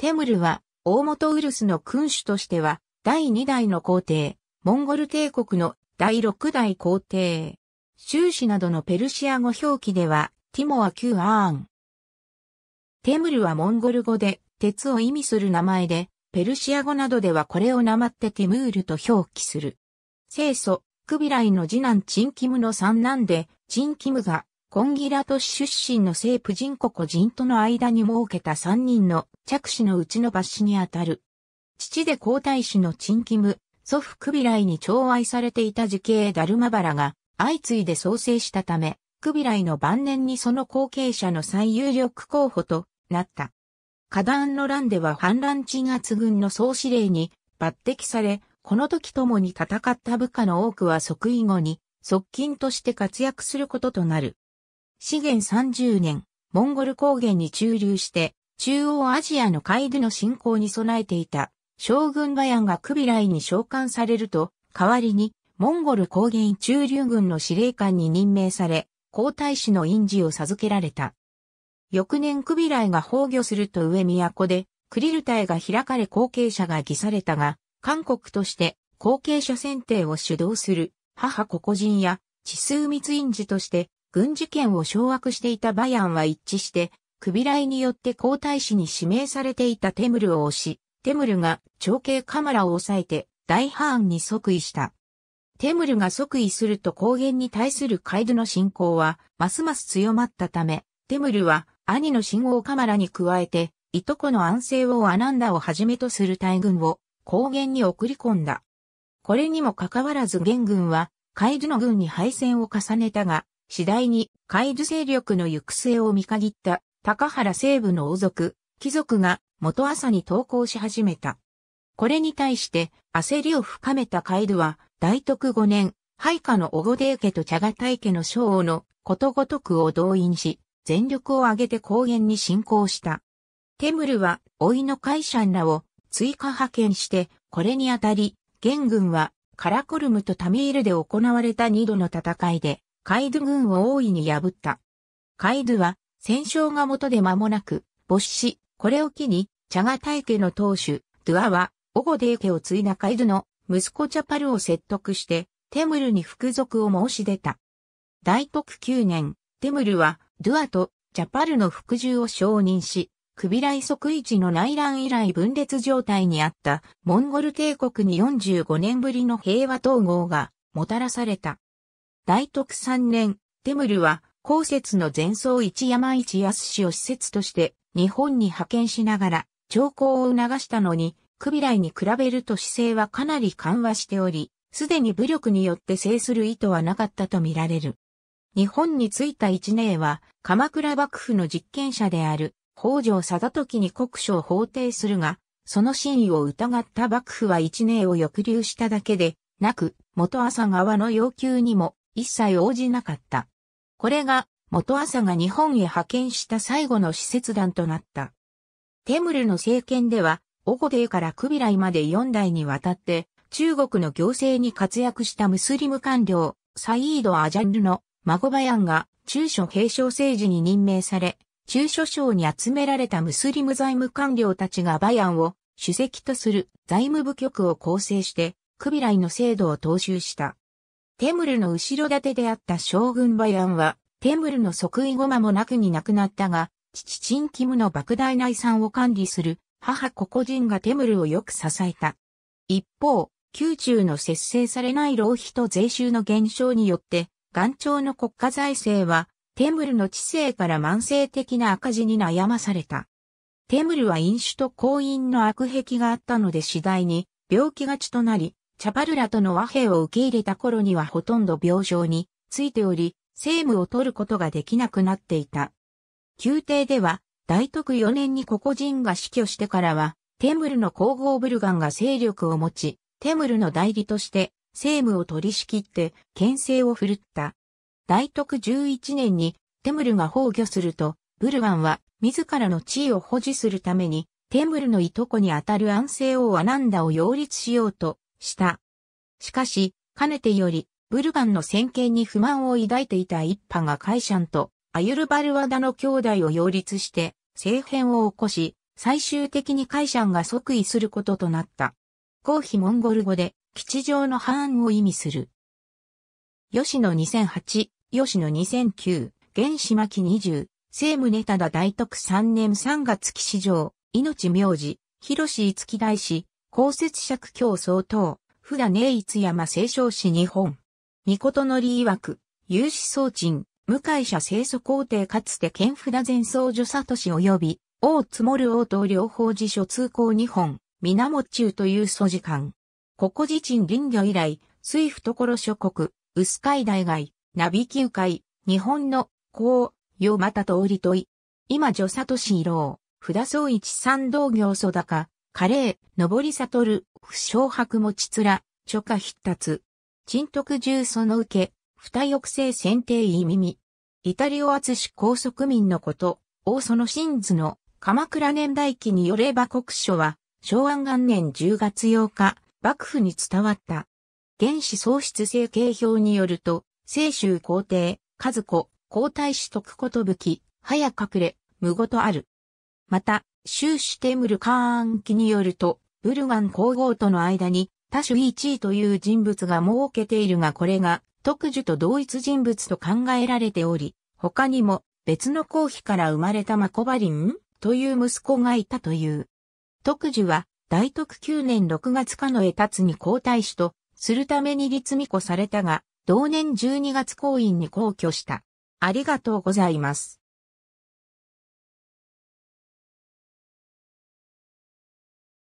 テムルは、大元ウルスの君主としては、第2代の皇帝、モンゴル帝国の第6代皇帝。修士などのペルシア語表記では、ティモア・キュアーン。テムルはモンゴル語で、鉄を意味する名前で、ペルシア語などではこれをなまってテムールと表記する。清祖、クビライの次男チンキムの三男で、チンキムがコンギラ都市出身の聖プジンココ人との間に設けた3人の着手のうちの抜子にあたる。父で皇太子のチンキム、祖父クビライに寵愛されていた時系ダルマバラが相次いで創生したため、クビライの晩年にその後継者の最有力候補となった。ダンの乱では反乱鎮圧軍の総司令に抜擢され、この時共に戦った部下の多くは即位後に側近として活躍することとなる。資源30年、モンゴル高原に駐留して、中央アジアのカイの侵攻に備えていた、将軍バヤンがクビライに召喚されると、代わりに、モンゴル高原駐留軍の司令官に任命され、皇太子の印字を授けられた。翌年クビライが崩御すると上都で、クリルタイが開かれ後継者が偽されたが、韓国として後継者選定を主導する母コジ人や地数密印寺として軍事権を掌握していたバヤンは一致して、クビライによって皇太子に指名されていたテムルを押し、テムルが長兄カマラを抑えて大ハーンに即位した。テムルが即位すると高原に対するカイドの信仰はますます強まったため、テムルは兄の信号カマラに加えて、いとこの安政をアナンダをはじめとする大軍を高原に送り込んだ。これにもかかわらず元軍はカイドの軍に敗戦を重ねたが、次第に海図勢力の行く末を見限った高原西部の王族、貴族が元朝に投降し始めた。これに対して焦りを深めた海図は大徳5年、配下の小御帝家と茶賀大家の将王のことごとくを動員し、全力を挙げて高原に侵攻した。テムルは、老いのカイシャンらを追加派遣して、これにあたり、元軍は、カラコルムとタミールで行われた二度の戦いで、カイドゥ軍を大いに破った。カイドゥは戦勝が元で間もなく没死、これを機に、チャガタイ家の当主、ドゥアは、オゴデー家を継いだカイドゥの息子チャパルを説得して、テムルに服属を申し出た。大徳9年、テムルは、ドゥアとチャパルの服従を承認し、クビライ即位時の内乱以来分裂状態にあったモンゴル帝国に45年ぶりの平和統合がもたらされた。大徳三年、テムルは、公設の前奏一山一安氏を施設として日本に派遣しながら徴工を促したのに、クビライに比べると姿勢はかなり緩和しており、すでに武力によって制する意図はなかったとみられる。日本に着いた一年は、鎌倉幕府の実権者である北条貞時に国書を法定するが、その真意を疑った幕府は一年を抑留しただけで、なく、元朝側の要求にも一切応じなかった。これが元朝が日本へ派遣した最後の使節団となった。テムルの政権では、オゴデーからクビライまで4代にわたって、中国の行政に活躍したムスリム官僚、サイード・アジャンルの孫バヤンが中所平商政治に任命され、中所省に集められたムスリム財務官僚たちがバヤンを主席とする財務部局を構成して、クビライの制度を踏襲した。テムルの後ろ盾であった将軍バヤンは、テムルの即位後間もなくに亡くなったが、父チンキムの莫大な遺産を管理する母ココジンがテムルをよく支えた。一方、宮中の節制されない浪費と税収の減少によって、元朝の国家財政は、テムルの知性から慢性的な赤字に悩まされた。テムルは飲酒と行姻の悪癖があったので次第に病気がちとなり、チャパルラとの和平を受け入れた頃にはほとんど病状についており、政務を取ることができなくなっていた。宮廷では、大徳4年に個々人が死去してからは、テムルの皇后ブルガンが勢力を持ち、テムルの代理として政務を取り仕切って牽制を振るった。大徳11年にテムルが崩御すると、ブルガンは自らの地位を保持するために、テムルのいとこにあたる安政王アナンダを擁立しようとした。しかし、かねてより、ブルガンの先見に不満を抱いていた一派がカイシャンとアユルバルワダの兄弟を擁立して政変を起こし、最終的にカイシャンが即位することとなった。合否モンゴル語で、吉祥の範を意味する。吉野2008、吉野2009、原始巻20、聖武ネタダ大徳3年3月吉祥、命名字、広志五木大師、公設釈教総統、普田逸一山清少市日本。御事のり曰く、有志総鎮、向井社清楚皇帝かつて県札前総女里氏及び、王積る王と両方辞書通行日本、源中という素時間。ここ自鎮林業以来、水懐諸国、薄海大外、ナビ旧海、日本の、こう、よまた通りとい。今女里氏色、札総一三道行祖高、カレー、のぼりさとる、不祥白もちつら、諸下必達。陳徳重その受け、二抑制選定意耳。イタリオ厚し高速民のこと、大その真図の鎌倉年代記によれば国書は、昭安元年10月8日、幕府に伝わった。原始喪失生形表によると、清州皇帝、和子、皇太子徳ことぶき、早隠れ、無事とある。また、シューシュテムル・カーン記によると、ブルガン皇后との間に、多種一位という人物が設けているがこれが、特殊と同一人物と考えられており、他にも、別の皇妃から生まれたマコバリンという息子がいたという。特殊は、大徳9年6月かの立つに皇太子と、するために立御子されたが、同年12月公院に皇居した。ありがとうございます。